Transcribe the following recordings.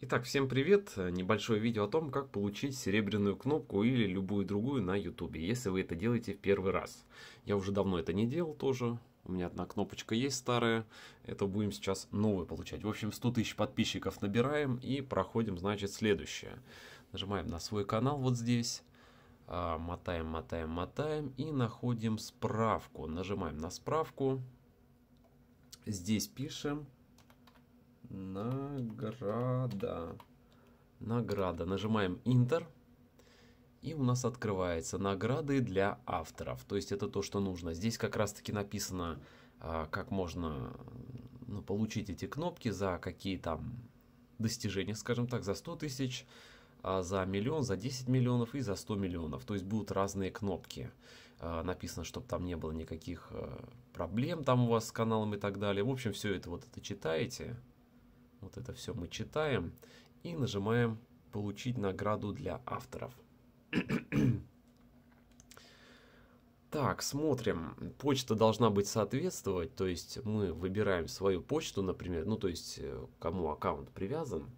Итак, всем привет! Небольшое видео о том, как получить серебряную кнопку или любую другую на YouTube, если вы это делаете в первый раз. Я уже давно это не делал тоже. У меня одна кнопочка есть старая, это будем сейчас новую получать. В общем, 100 тысяч подписчиков набираем и проходим, значит, следующее. Нажимаем на свой канал вот здесь, а, мотаем, мотаем, мотаем и находим справку. Нажимаем на справку, здесь пишем Награда. Награда. Нажимаем Enter. И у нас открывается награды для авторов. То есть это то, что нужно. Здесь как раз таки написано, а, как можно ну, получить эти кнопки за какие там достижения, скажем так, за 100 тысяч, а, за миллион, за 10 миллионов и за 100 миллионов. То есть будут разные кнопки. А, написано, чтобы там не было никаких проблем там у вас с каналом и так далее. В общем, все это вот это читаете. Вот это все мы читаем и нажимаем «Получить награду для авторов». Так, смотрим. Почта должна быть соответствовать, то есть мы выбираем свою почту, например, ну то есть э, кому аккаунт привязан.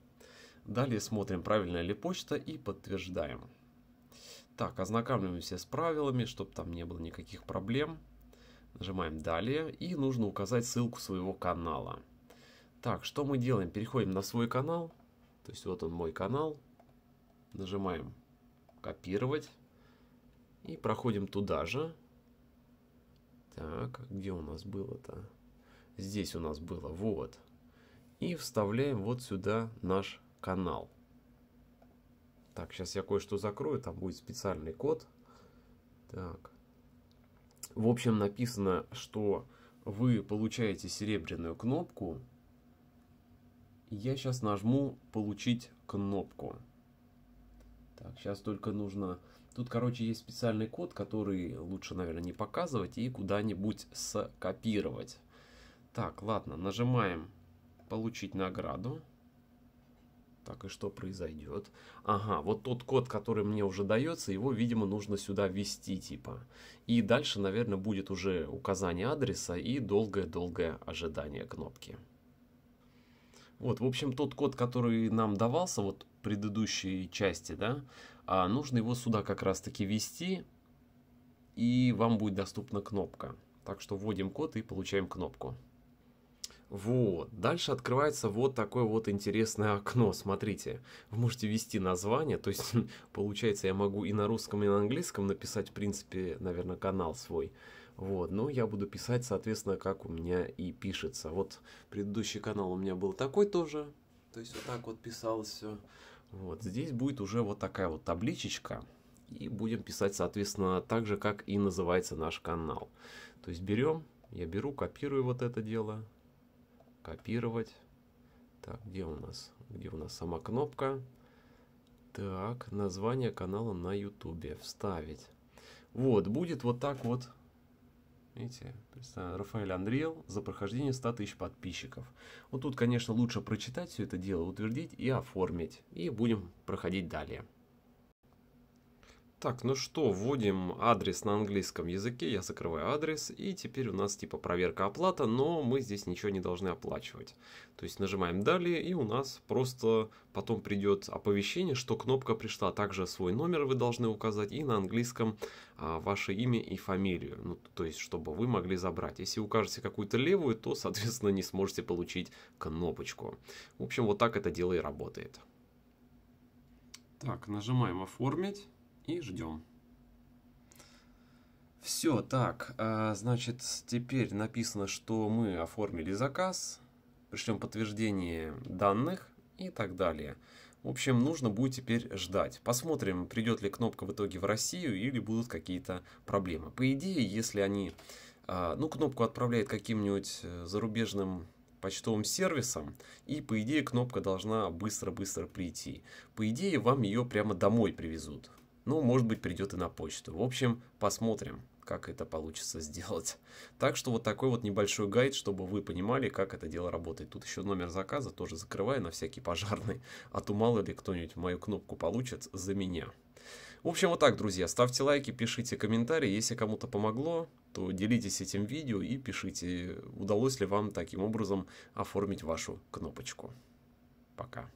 Далее смотрим, правильная ли почта и подтверждаем. Так, ознакомливаемся с правилами, чтобы там не было никаких проблем. Нажимаем «Далее» и нужно указать ссылку своего канала. Так, что мы делаем? Переходим на свой канал. То есть вот он мой канал. Нажимаем копировать. И проходим туда же. Так, а где у нас было-то? Здесь у нас было, вот. И вставляем вот сюда наш канал. Так, сейчас я кое-что закрою, там будет специальный код. Так. В общем, написано, что вы получаете серебряную кнопку я сейчас нажму «Получить кнопку». Так, сейчас только нужно... Тут, короче, есть специальный код, который лучше, наверное, не показывать и куда-нибудь скопировать. Так, ладно, нажимаем «Получить награду». Так, и что произойдет? Ага, вот тот код, который мне уже дается, его, видимо, нужно сюда ввести, типа. И дальше, наверное, будет уже указание адреса и долгое-долгое ожидание кнопки. Вот, в общем, тот код, который нам давался, вот предыдущей части, да, а нужно его сюда как раз-таки ввести, и вам будет доступна кнопка. Так что вводим код и получаем кнопку. Вот, дальше открывается вот такое вот интересное окно, смотрите. Вы можете ввести название, то есть, получается, я могу и на русском, и на английском написать, в принципе, наверное, канал свой. Вот, ну я буду писать, соответственно, как у меня и пишется. Вот предыдущий канал у меня был такой тоже, то есть вот так вот писалось все. Вот здесь будет уже вот такая вот табличечка, и будем писать, соответственно, так же, как и называется наш канал. То есть берем, я беру, копирую вот это дело, копировать. Так, где у нас? Где у нас сама кнопка? Так, название канала на YouTube. Вставить. Вот, будет вот так вот Видите, Рафаэль Андреел за прохождение 100 тысяч подписчиков. Вот тут, конечно, лучше прочитать все это дело, утвердить и оформить. И будем проходить далее. Так, ну что, вводим адрес на английском языке, я закрываю адрес, и теперь у нас типа проверка оплата, но мы здесь ничего не должны оплачивать. То есть нажимаем далее, и у нас просто потом придет оповещение, что кнопка пришла. Также свой номер вы должны указать и на английском а, ваше имя и фамилию, ну, то есть чтобы вы могли забрать. Если укажете какую-то левую, то, соответственно, не сможете получить кнопочку. В общем, вот так это дело и работает. Так, нажимаем «Оформить» и ждем. Все, так, а, значит, теперь написано, что мы оформили заказ, пришлем подтверждение данных и так далее. В общем, нужно будет теперь ждать. Посмотрим, придет ли кнопка в итоге в Россию или будут какие-то проблемы. По идее, если они, а, ну, кнопку отправляют каким-нибудь э, зарубежным почтовым сервисом, и по идее кнопка должна быстро-быстро прийти. По идее, вам ее прямо домой привезут. Ну, может быть, придет и на почту. В общем, посмотрим, как это получится сделать. Так что вот такой вот небольшой гайд, чтобы вы понимали, как это дело работает. Тут еще номер заказа тоже закрываю на всякий пожарный, а то мало ли кто-нибудь мою кнопку получит за меня. В общем, вот так, друзья. Ставьте лайки, пишите комментарии. Если кому-то помогло, то делитесь этим видео и пишите, удалось ли вам таким образом оформить вашу кнопочку. Пока.